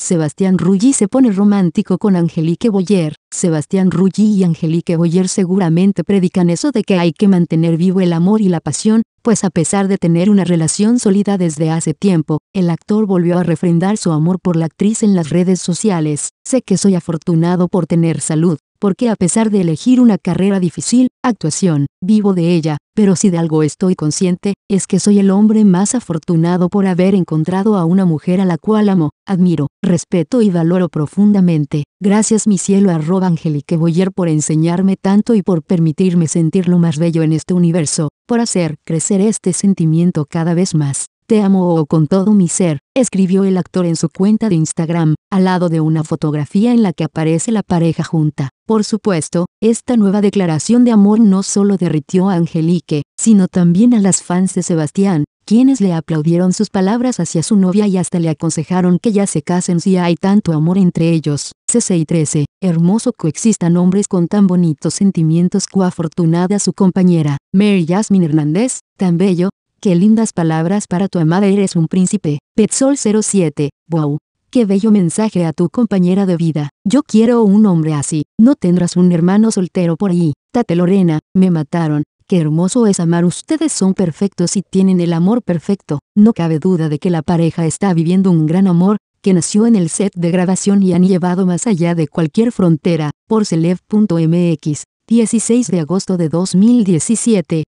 Sebastián Ruggi se pone romántico con Angelique Boyer. Sebastián Ruggi y Angelique Boyer seguramente predican eso de que hay que mantener vivo el amor y la pasión, pues a pesar de tener una relación sólida desde hace tiempo, el actor volvió a refrendar su amor por la actriz en las redes sociales. Sé que soy afortunado por tener salud, porque a pesar de elegir una carrera difícil, actuación, vivo de ella, pero si de algo estoy consciente, es que soy el hombre más afortunado por haber encontrado a una mujer a la cual amo, admiro, respeto y valoro profundamente. Gracias mi cielo arroba Angelique Boyer por enseñarme tanto y por permitirme sentir lo más bello en este universo, por hacer crecer este sentimiento cada vez más. Te amo oh, con todo mi ser, escribió el actor en su cuenta de Instagram, al lado de una fotografía en la que aparece la pareja junta. Por supuesto, esta nueva declaración de amor no solo derritió a Angelique, sino también a las fans de Sebastián, quienes le aplaudieron sus palabras hacia su novia y hasta le aconsejaron que ya se casen si hay tanto amor entre ellos. CC y 13, hermoso coexistan hombres con tan bonitos sentimientos cuafortunada su compañera, Mary Jasmine Hernández, tan bello, Qué lindas palabras para tu amada eres un príncipe. Petsol 07. Wow. Qué bello mensaje a tu compañera de vida. Yo quiero un hombre así. No tendrás un hermano soltero por ahí. Tate Lorena, me mataron. Qué hermoso es amar. Ustedes son perfectos y tienen el amor perfecto. No cabe duda de que la pareja está viviendo un gran amor, que nació en el set de grabación y han llevado más allá de cualquier frontera. Por Celeb.mx, 16 de agosto de 2017.